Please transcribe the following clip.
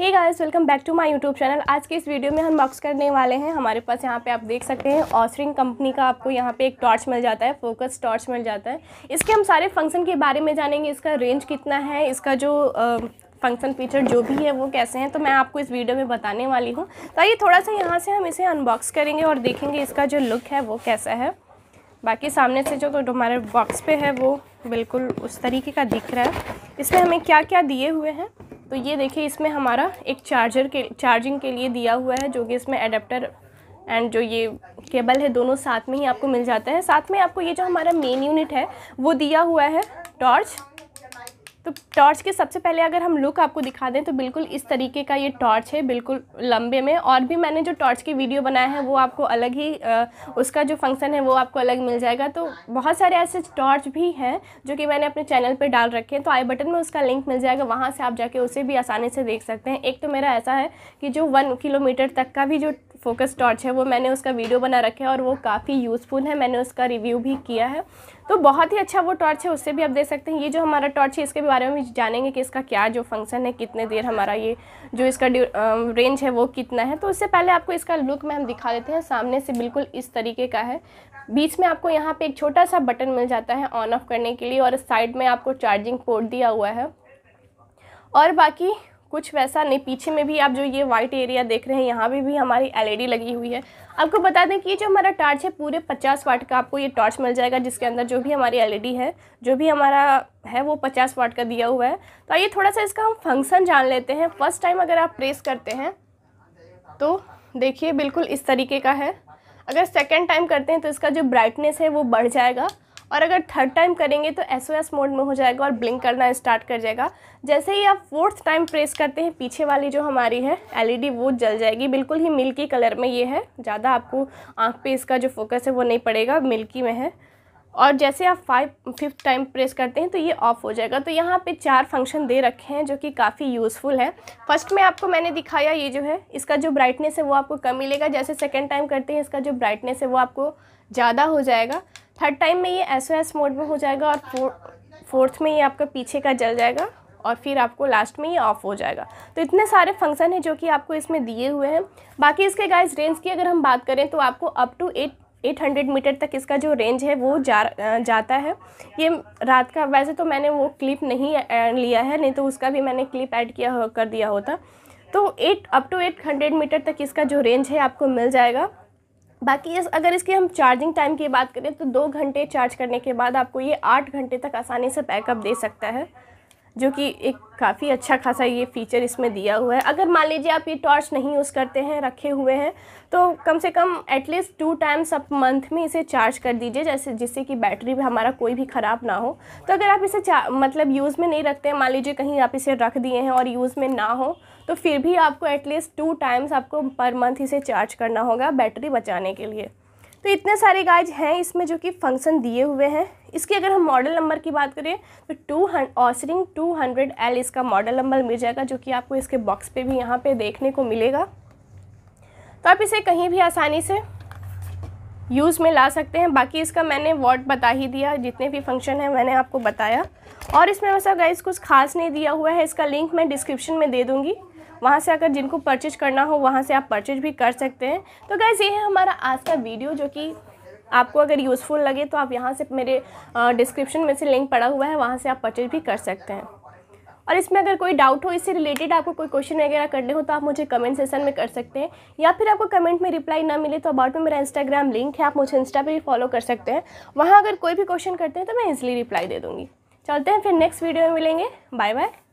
hey guys welcome back to my YouTube channel आज के इस वीडियो में हम बॉक्स करने वाले हैं हमारे पास यहाँ पे आप देख सकते हैं ऑसरिंग कंपनी का आपको यहाँ पे एक टॉर्च मिल जाता है फोकस टॉर्च मिल जाता है इसके हम सारे फंक्शन के बारे में जानेंगे इसका रेंज कितना है इसका जो आ, फंक्शन फीचर जो भी है वो कैसे हैं तो मैं आपको इस वीडियो में बताने वाली हूँ तो आइए थोड़ा सा यहाँ से हम इसे अनबॉक्स करेंगे और देखेंगे इसका जो लुक है वो कैसा है बाकी सामने से जो हमारे बॉक्स पे है वो बिल्कुल उस तरीके का दिख रहा है इसमें हमें क्या क्या दिए हुए हैं तो ये देखिए इसमें हमारा एक चार्जर के चार्जिंग के लिए दिया हुआ है जो कि इसमें एडेप्टर एंड जो ये केबल है दोनों साथ में ही आपको मिल जाता है साथ में आपको ये जो हमारा मेन यूनिट है वो दिया हुआ है टॉर्च तो टॉर्च के सबसे पहले अगर हम लुक आपको दिखा दें तो बिल्कुल इस तरीके का ये टॉर्च है बिल्कुल लंबे में और भी मैंने जो टॉर्च की वीडियो बनाया है वो आपको अलग ही आ, उसका जो फंक्शन है वो आपको अलग मिल जाएगा तो बहुत सारे ऐसे टॉर्च भी हैं जो कि मैंने अपने चैनल पर डाल रखे हैं तो आई बटन में उसका लिंक मिल जाएगा वहाँ से आप जाके उसे भी आसानी से देख सकते हैं एक तो मेरा ऐसा है कि जो वन किलोमीटर तक का भी जो फोकस टॉर्च है वो मैंने उसका वीडियो बना रखा है और वो काफ़ी यूज़फुल है मैंने उसका रिव्यू भी किया है तो बहुत ही अच्छा वो टॉर्च है उससे भी आप देख सकते हैं ये जो हमारा टॉर्च है इसके बारे में भी जानेंगे कि इसका क्या जो फंक्शन है कितने देर हमारा ये जो इसका रेंज है वो कितना है तो उससे पहले आपको इसका लुक में हम दिखा देते हैं सामने से बिल्कुल इस तरीके का है बीच में आपको यहाँ पे एक छोटा सा बटन मिल जाता है ऑन ऑफ करने के लिए और साइड में आपको चार्जिंग पोर्ट दिया हुआ है और बाकी कुछ वैसा नहीं पीछे में भी आप जो ये वाइट एरिया देख रहे हैं यहाँ भी, भी हमारी एलईडी e लगी हुई है आपको बता दें कि ये जो हमारा टार्च है पूरे 50 वाट का आपको ये टॉर्च मिल जाएगा जिसके अंदर जो भी हमारी एलईडी e है जो भी हमारा है वो 50 वाट का दिया हुआ है तो आइए थोड़ा सा इसका हम फंक्शन जान लेते हैं फर्स्ट टाइम अगर आप प्रेस करते हैं तो देखिए बिल्कुल इस तरीके का है अगर सेकेंड टाइम करते हैं तो इसका जो ब्राइटनेस है वो बढ़ जाएगा और अगर थर्ड टाइम करेंगे तो एस मोड में हो जाएगा और ब्लिंक करना स्टार्ट कर जाएगा जैसे ही आप फोर्थ टाइम प्रेस करते हैं पीछे वाली जो हमारी है एलईडी e वो जल जाएगी बिल्कुल ही मिल्की कलर में ये है ज़्यादा आपको आँख पे इसका जो फोकस है वो नहीं पड़ेगा मिल्की में है और जैसे आप फाइव फिफ्थ टाइम प्रेस करते हैं तो ये ऑफ़ हो जाएगा तो यहाँ पे चार फंक्शन दे रखे हैं जो कि काफ़ी यूज़फुल है फर्स्ट में आपको मैंने दिखाया ये जो है इसका जो ब्राइटनेस है वो आपको कम मिलेगा जैसे सेकेंड टाइम करते हैं इसका जो ब्राइटनेस है वो आपको ज़्यादा हो जाएगा थर्ड टाइम में ये एस मोड में हो जाएगा और फोर्थ में ये आपका पीछे का जल जाएगा और फिर आपको लास्ट में ये ऑफ हो जाएगा तो इतने सारे फंक्शन हैं जो कि आपको इसमें दिए हुए हैं बाकी इसके गाइस रेंज की अगर हम बात करें तो आपको up to eight eight hundred meter तक इसका जो रेंज है वो जा जाता है ये रात का वैसे तो मैंने वो क्लिप नहीं लिया है नहीं तो उसका भी मैंने क्लिप ऐड किया कर दिया होता तो eight up to eight hundred meter तक इसका जो रेंज है आपको मिल जाएगा बाकी इस अगर इसके हम चार्जिंग टाइम की बात करें तो दो घंटे चार्ज करने के बाद आपको ये आठ घंटे तक आसानी से बैकअप दे सकता है जो कि एक काफ़ी अच्छा खासा ये फीचर इसमें दिया हुआ है अगर मान लीजिए आप ये टॉर्च नहीं यूज़ करते हैं रखे हुए हैं तो कम से कम एटलीस्ट टू टाइम्स आप मंथ में इसे चार्ज कर दीजिए जैसे जिससे कि बैटरी भी हमारा कोई भी ख़राब ना हो तो अगर आप इसे मतलब यूज़ में नहीं रखते हैं मान लीजिए कहीं आप इसे रख दिए हैं और यूज़ में ना हो तो फिर भी आपको एटलीस्ट टू टाइम्स आपको पर मंथ इसे चार्ज करना होगा बैटरी बचाने के लिए तो इतने सारे गाइज हैं इसमें जो कि फंक्शन दिए हुए हैं इसकी अगर हम मॉडल नंबर की बात करें तो टू ऑसरिंग टू हंड्रेड एल इसका मॉडल नंबर मिल जाएगा जो कि आपको इसके बॉक्स पे भी यहाँ पे देखने को मिलेगा तो आप इसे कहीं भी आसानी से यूज़ में ला सकते हैं बाकी इसका मैंने वर्ड बता ही दिया जितने भी फंक्शन हैं मैंने आपको बताया और इसमें वैसा गाइस कुछ खास नहीं दिया हुआ है इसका लिंक मैं डिस्क्रिप्शन में दे दूँगी वहाँ से अगर जिनको परचेज करना हो वहाँ से आप परचेज भी कर सकते हैं तो गैस ये है हमारा आज का वीडियो जो कि आपको अगर यूज़फुल लगे तो आप यहाँ से मेरे डिस्क्रिप्शन में से लिंक पड़ा हुआ है वहाँ से आप परचेज भी कर सकते हैं और इसमें अगर कोई डाउट हो इससे रिलेटेड आपको कोई क्वेश्चन वगैरह करने हो तो आप मुझे कमेंट सेशन में कर सकते हैं या फिर आपको कमेंट में रिप्लाई ना मिले तो अबाउट में मेरा इंस्टाग्राम लिंक है आप मुझे इंस्टा पे भी फॉलो कर सकते हैं वहाँ अगर कोई भी क्वेश्चन करते हैं तो मैं इजिली रिप्लाई दे दूँगी चलते हैं फिर नेक्स्ट वीडियो में मिलेंगे बाय बाय